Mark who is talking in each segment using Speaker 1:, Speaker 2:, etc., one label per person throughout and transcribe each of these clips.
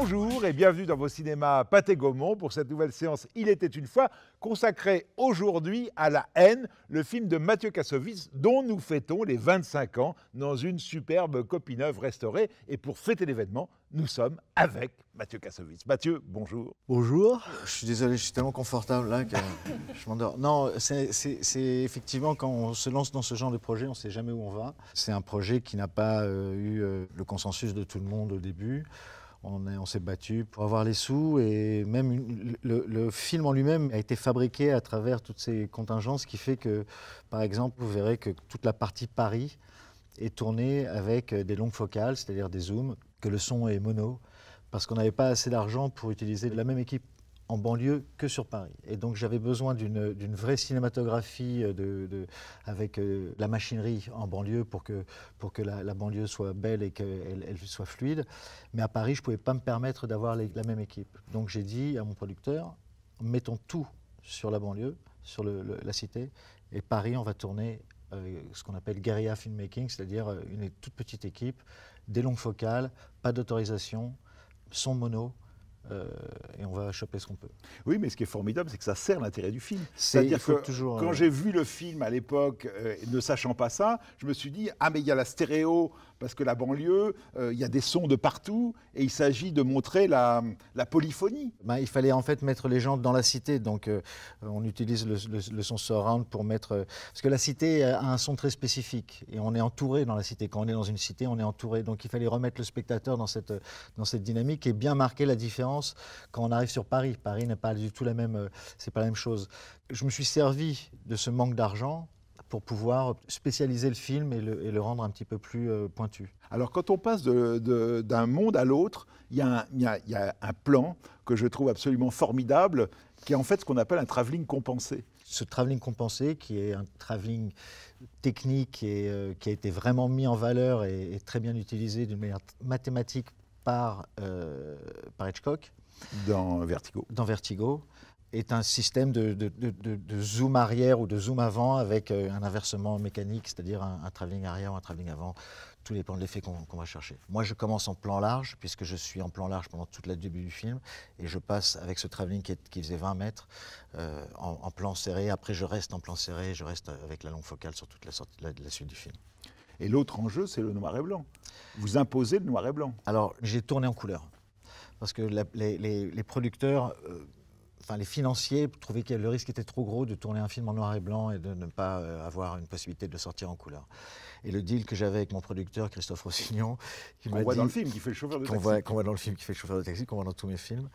Speaker 1: Bonjour et bienvenue dans vos cinémas pâté Gaumont pour cette nouvelle séance Il était une fois consacrée aujourd'hui à La haine, le film de Mathieu Kassovitz dont nous fêtons les 25 ans dans une superbe copie neuve restaurée. Et pour fêter l'événement,
Speaker 2: nous sommes avec
Speaker 1: Mathieu Kassovitz.
Speaker 2: Mathieu, bonjour. Bonjour. Je suis désolé, je suis tellement confortable là que je m'endors. Non, c'est effectivement quand on se lance dans ce genre de projet, on ne sait jamais où on va. C'est un projet qui n'a pas euh, eu euh, le consensus de tout le monde au début on, s'est battu pour avoir les sous et même le, film en lui-même a été fabriqué à travers toutes ces contingences qui fait que, par exemple, vous verrez que toute la partie Paris est tournée avec des longues focales, c'est-à-dire des zooms, que le son est mono, parce qu'on n'avait pas assez d'argent pour utiliser la même équipe en banlieue que sur Paris. Et donc j'avais besoin d'une vraie cinématographie euh, avec euh, la machinerie en banlieue pour que, la, banlieue soit belle et qu'elle soit fluide. Mais à Paris, je ne pouvais pas me permettre d'avoir la même équipe. Donc j'ai dit à mon producteur, mettons tout sur la banlieue, sur la cité, et Paris, on va tourner euh, ce qu'on appelle guerilla filmmaking, c'est-à-dire une toute petite équipe, des longues focales, pas d'autorisation, sans mono. Euh, et on va choper ce qu'on peut. Oui, mais ce qui est formidable,
Speaker 1: c'est que ça sert l'intérêt du film. C'est-à-dire que toujours, quand euh, j'ai vu le film à l'époque, euh, ne sachant pas ça, je me suis dit, ah mais il y a la stéréo parce que la banlieue, euh, il y a des sons de partout,
Speaker 2: et il s'agit de montrer la, polyphonie. Ben, il fallait en fait mettre les gens dans la cité, donc euh, on utilise le, son surround pour mettre... Euh, parce que la cité a un son très spécifique, et on est entouré dans la cité. Quand on est dans une cité, on est entouré. Donc il fallait remettre le spectateur dans cette, dans cette dynamique et bien marquer la différence quand on arrive sur Paris. Paris n'est pas du tout la même... c'est pas la même chose. Je me suis servi de ce manque d'argent pour pouvoir spécialiser le film et le, rendre un petit peu plus euh, pointu.
Speaker 1: Alors quand on passe d'un monde à l'autre, il y, a un plan que je trouve absolument formidable, qui est en fait ce qu'on appelle un travelling compensé.
Speaker 2: Ce travelling compensé, qui est un travelling technique et euh, qui a été vraiment mis en valeur et, très bien utilisé d'une manière mathématique par, euh, par Hitchcock. Dans Vertigo. Dans Vertigo est un système de, zoom arrière ou de zoom avant avec euh, un inversement mécanique, c'est-à-dire un, travelling arrière ou un travelling avant. tous les plans de l'effet qu'on va chercher. Moi, je commence en plan large, puisque je suis en plan large pendant toute la début du film, et je passe avec ce travelling qui, faisait 20 mètres euh, en, plan serré. Après, je reste en plan serré, je reste avec la longue focale sur toute la, suite du film. Et l'autre enjeu, c'est le noir et blanc. Vous imposez le noir et blanc. Alors, j'ai tourné en couleur, parce que les, producteurs... Euh, enfin, les financiers trouvaient que le risque était trop gros de tourner un film en noir et blanc et de ne pas euh, avoir une possibilité de le sortir en couleur. Et le deal que j'avais avec mon producteur, Christophe Rossignon, qui dit. Qu'on voit dans le film, qui fait le chauffeur de taxi. Qu'on voit, dans le film, qui fait taxi, dans tous mes films.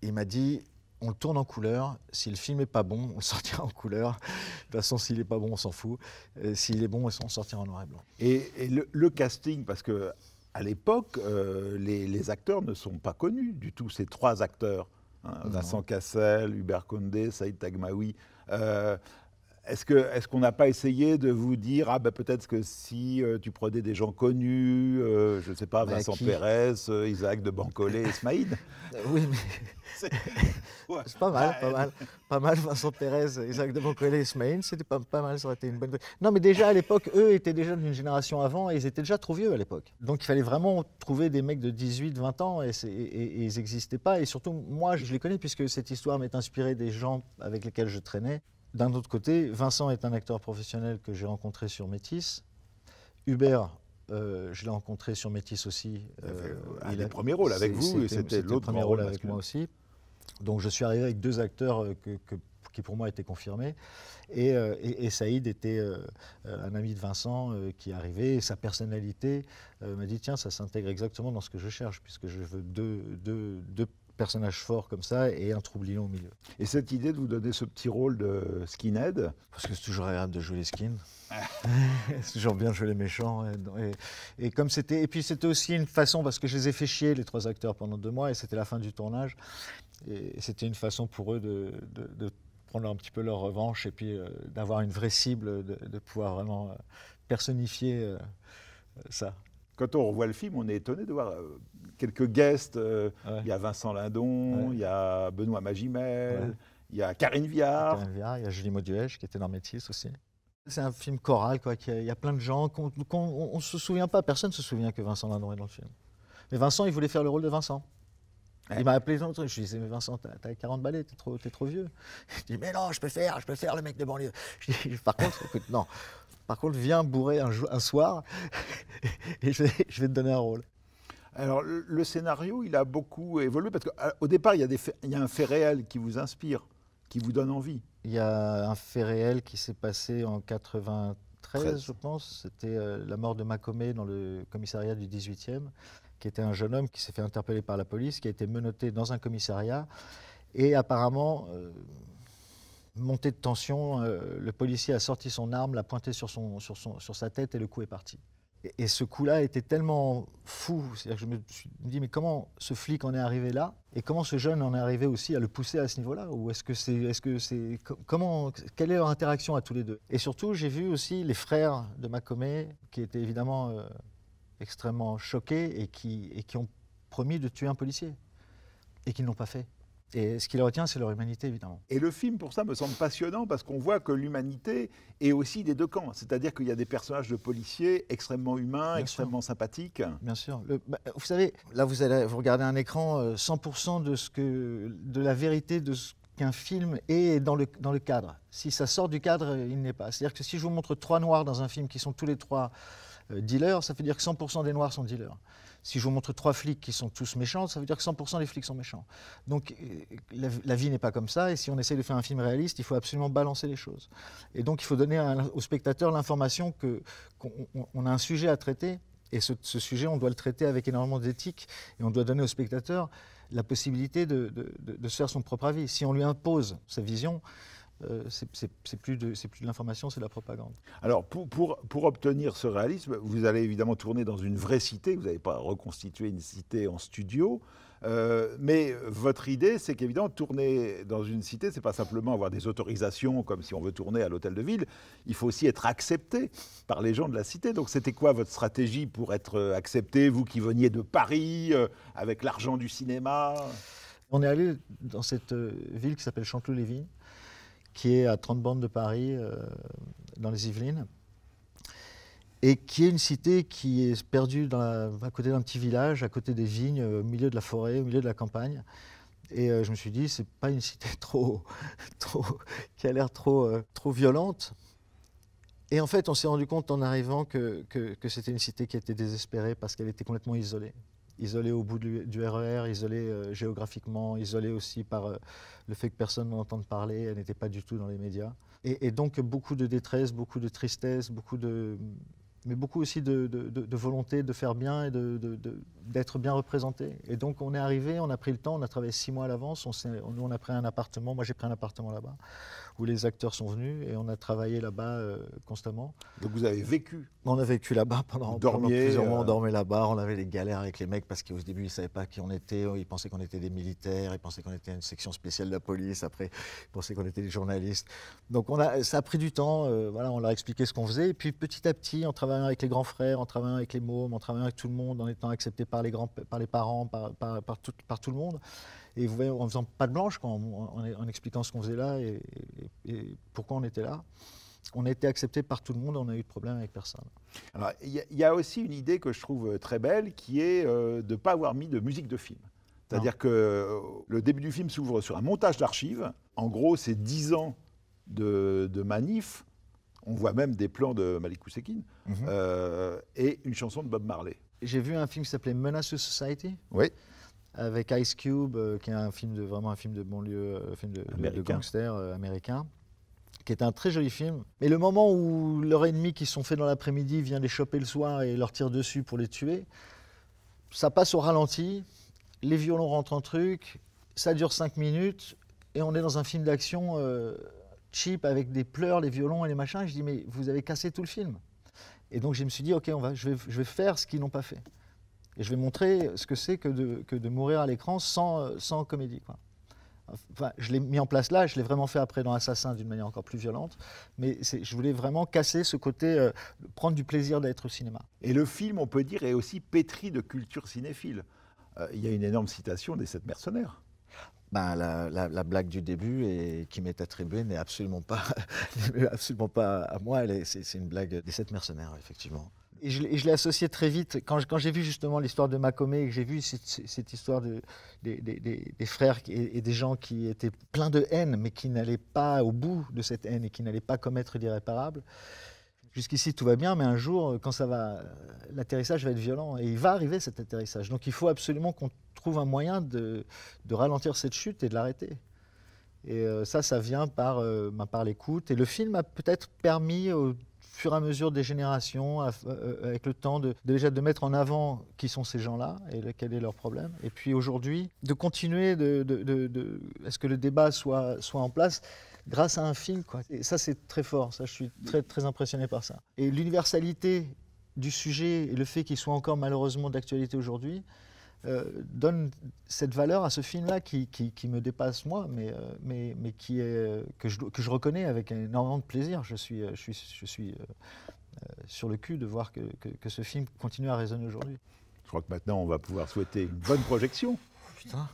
Speaker 2: Il m'a dit on le tourne en couleur. Si le film n'est pas bon, on le sortira en couleur. De toute façon, s'il est pas bon, on s'en fout. Euh, s'il est bon, on le sortira en noir et blanc.
Speaker 1: Et, le, casting, parce que à l'époque, euh, les, les, acteurs ne sont pas connus du tout, ces trois acteurs. Hein, mhm. Vincent Cassel, Hubert Condé, Saïd Tagmaoui, euh, est-ce qu'on n'a pas essayé de vous dire, ah ben peut-être que si euh, tu prenais des gens connus, euh, je ne sais pas, bah, Vincent Pérez, euh, Isaac
Speaker 2: de Bancolé, Smaïd Oui, mais. C'est pas mal, pas ah, mal. Pas mal, Vincent Pérez, Isaac de Bancolé, Ismaïd, c'était pas, mal, ça aurait été une bonne. Non, mais déjà à l'époque, eux étaient déjà d'une génération avant et ils étaient déjà trop vieux à l'époque. Donc il fallait vraiment trouver des mecs de 18, 20 ans et, et ils n'existaient pas. Et surtout, moi, je les connais puisque cette histoire m'est inspirée des gens avec lesquels je traînais d'un autre côté, Vincent est un acteur professionnel que j'ai rencontré sur Métis. Hubert, euh, je l'ai rencontré sur Métis aussi. il euh, des a, premiers rôles avec vous, et c'était l'autre premier rôle avec moi aussi. Donc je suis arrivé avec deux acteurs euh, que, qui pour moi étaient confirmés. Et, Saïd était un ami de Vincent qui est arrivé. sa personnalité m'a dit tiens, ça s'intègre exactement dans ce que je cherche, puisque je veux deux, deux, deux personnage fort comme ça et un troublion au milieu. Et cette idée de vous donner ce petit rôle de skinhead Parce que c'est toujours agréable de jouer les skins. c'est toujours bien de jouer les méchants. Et, comme c'était, et puis c'était aussi une façon, parce que je les ai fait chier les trois acteurs pendant deux mois et c'était la fin du tournage. Et c'était une façon pour eux de, prendre un petit peu leur revanche et puis euh, d'avoir une vraie cible, de, pouvoir vraiment euh, personnifier euh, ça
Speaker 1: quand on revoit le film, on est étonné de voir euh, quelques guests. Euh, il y a Vincent Lindon, il y a Benoît Magimel, il y a Karine
Speaker 2: Viard. il y a Julie Mauduèche qui était dans Métis aussi. C'est un film choral, quoi. il, y a, plein de gens qu'on ne se souvient pas. Personne ne se souvient que Vincent Lindon est dans le film. Mais Vincent, il voulait faire le rôle de Vincent. Il m'a appelé dans le truc. Je lui disais, mais Vincent, t'as 40 balais, t'es trop, es trop vieux. Il dit, mais non, je peux faire, je peux faire le mec de banlieue. Je dis, par contre, écoute, non, par contre, viens bourrer un, soir et je vais, te donner un rôle. Alors, le scénario,
Speaker 1: il a beaucoup évolué parce qu'au ah, départ, il y, a un fait réel qui vous inspire, qui vous donne envie.
Speaker 2: Il y a un fait réel qui s'est passé en 93, je pense. C'était euh, la mort de Macomé dans le commissariat du 18e, qui était un jeune homme qui s'est fait interpeller par la police, qui a été menotté dans un commissariat. Et apparemment, euh, montée de tension, euh, le policier a sorti son arme, l'a pointé sur, son, sur, son, sur sa tête et le coup est parti. Et, ce coup-là était tellement fou, c'est-à-dire je me suis dit, mais comment ce flic en est arrivé là Et comment ce jeune en est arrivé aussi à le pousser à ce niveau-là Ou est-ce que c'est. Est -ce que c'est comment, quelle est leur interaction à tous les deux Et surtout, j'ai vu aussi les frères de Makome, qui étaient évidemment euh, extrêmement choqués et qui, et qui ont promis de tuer un policier. Et qui ne l'ont pas fait. Et ce qu'il retient, c'est leur humanité, évidemment. Et le film,
Speaker 1: pour ça, me semble passionnant parce qu'on voit que l'humanité est aussi des deux camps. C'est-à-dire qu'il y a des personnages de policiers extrêmement humains, extrêmement sympathiques.
Speaker 2: Bien sûr. Bah, vous savez, là, vous, allez, vous regardez un écran 100% euh, de, ce que, de la vérité de ce qu'un film est dans le, dans le cadre. Si ça sort du cadre, il n'est pas. C'est-à-dire que si je vous montre trois noirs dans un film qui sont tous les trois euh, Dealer, ça veut dire que 100% des Noirs sont dealers. Si je vous montre trois flics qui sont tous méchants, ça veut dire que 100% des flics sont méchants. Donc euh, la, vie n'est pas comme ça, et si on essaie de faire un film réaliste, il faut absolument balancer les choses. Et donc il faut donner au spectateur l'information qu'on a un sujet à traiter, et ce, sujet, on doit le traiter avec énormément d'éthique, et on doit donner au spectateur la possibilité de se faire son propre avis. Si on lui impose sa vision, euh, c'est plus de, l'information, c'est de la propagande. Alors, pour,
Speaker 1: obtenir ce réalisme, vous allez évidemment tourner dans une vraie cité, vous n'allez pas reconstituer une cité en studio. Euh, mais votre idée, c'est qu'évidemment, tourner dans une cité, c'est pas simplement avoir des autorisations comme si on veut tourner à l'hôtel de ville. Il faut aussi être accepté par les gens de la cité. Donc, c'était quoi votre stratégie pour être euh, accepté, vous qui veniez de Paris, avec l'argent du cinéma
Speaker 2: On est allé dans cette ville qui s'appelle chanteloup les qui est à 30 bandes de Paris, euh, dans les Yvelines, et qui est une cité qui est perdue à côté d'un petit village, à côté des vignes, au milieu de la forêt, au milieu de la campagne. Et euh, je me suis dit, c'est pas une cité trop, trop qui a l'air trop, euh, trop violente. Et en fait, on s'est rendu compte en arrivant que, que c'était une cité qui était désespérée parce qu'elle était complètement isolée isolée au bout du, RER, isolée euh, géographiquement, isolée aussi par euh, le fait que personne n'en entende parler, elle n'était pas du tout dans les médias. et, donc beaucoup de détresse, beaucoup de tristesse, beaucoup de, mais beaucoup aussi de, volonté de faire bien et d'être bien représenté. Et donc on est arrivé, on a pris le temps, on a travaillé six mois à l'avance, on, nous on a pris un appartement, moi j'ai pris un appartement là-bas, où les acteurs sont venus et on a travaillé là-bas euh, constamment. Donc vous avez vécu On a vécu là-bas pendant, dormiez, pendant, plusieurs mois, on euh, dormait là-bas, on avait des galères avec les mecs parce qu'au début ils ne savaient pas qui on était, ils pensaient qu'on était des militaires, ils pensaient qu'on était une section spéciale de la police, après ils pensaient qu'on était des journalistes. Donc on a, ça a pris du temps, euh, voilà, on leur a expliqué ce qu'on faisait, et puis petit à petit travaillant avec les grands frères, en travaillant avec les mômes, en travaillant avec tout le monde, en étant accepté par les, grands, par les parents, par, tout, le monde. Et vous voyez, en faisant pas de blanche, en, expliquant ce qu'on faisait là et, pourquoi on était là. On a été accepté par tout le monde, on n'a eu de problème avec personne.
Speaker 1: Alors, il y, a aussi une idée que je trouve euh, très belle qui est euh, de ne pas avoir mis de musique de film. C'est-à-dire que euh, le début du film s'ouvre sur un montage d'archives. En gros, c'est 10 ans de, de manifs on voit même des plans de Malik Koussekine mhm. euh, et une chanson de Bob Marley.
Speaker 2: J'ai vu un film qui s'appelait Menace Society. Oui. Avec Ice Cube, euh, qui est un film de, vraiment un film de banlieue, euh, un film de, gangster américain, qui est un très joli film. Mais le moment où leurs ennemis qui sont faits dans l'après-midi viennent les choper le soir et leur tire dessus pour les tuer, ça passe au ralenti, les violons rentrent en truc, ça dure cinq minutes, et on est dans un film d'action avec des pleurs, les violons et les machins. je dis, mais vous avez cassé tout le film. Et donc je me suis dit, ok, on va, je, vais, faire ce qu'ils n'ont pas fait. Et je vais montrer ce que c'est que de, que de, mourir à l'écran euh, sans, comédie. Quoi. Enfin, je l'ai mis en place là, je l'ai vraiment fait après dans Assassin d'une manière encore plus violente, mais je voulais vraiment casser ce côté, euh, prendre du plaisir d'être au cinéma.
Speaker 1: Et le film, on peut dire, est aussi pétri de culture cinéphile. Euh, il y a
Speaker 2: une énorme citation des Sept mercenaires. Bah, la, blague du début et qui m'est attribuée n'est absolument pas, absolument pas à moi. C'est une blague des sept mercenaires, effectivement. Et je, l'ai associé très vite. Quand, quand j'ai vu justement l'histoire de Macomé et que j'ai vu cette, histoire de, des, frères et, des gens qui étaient pleins de haine, mais qui n'allaient pas au bout de cette haine et qui n'allaient pas commettre l'irréparable, jusqu'ici tout va bien, mais un jour, quand ça va, l'atterrissage va être violent. Et il va arriver cet atterrissage. Donc il faut absolument qu'on un moyen de, ralentir cette chute et de l'arrêter. Et euh, ça, ça vient par, euh, ben, par l'écoute. Et le film a peut-être permis au fur et à mesure des générations, euh, avec le temps, de, déjà de mettre en avant qui sont ces gens-là et quel est leur problème. Et puis aujourd'hui, de continuer de, de, à ce que le débat soit, soit en place grâce à un film. Quoi. Et ça, c'est très fort. Ça, je suis très, très impressionné par ça. Et l'universalité du sujet et le fait qu'il soit encore malheureusement d'actualité aujourd'hui, euh, donne cette valeur à ce film-là qui, me dépasse moi, mais, euh, mais, mais qui est, que, je, que je reconnais avec énormément de plaisir. Je suis, euh, je suis, je suis sur le cul de voir que, que, ce film continue à résonner aujourd'hui.
Speaker 1: Je crois que maintenant, on va pouvoir souhaiter une bonne projection.
Speaker 2: Oh, putain,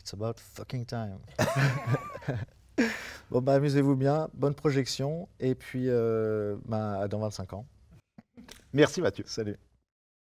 Speaker 2: it's about fucking time. bon, bah, amusez-vous bien, bonne projection, et puis bah, à dans 25 ans. Merci Mathieu. Salut.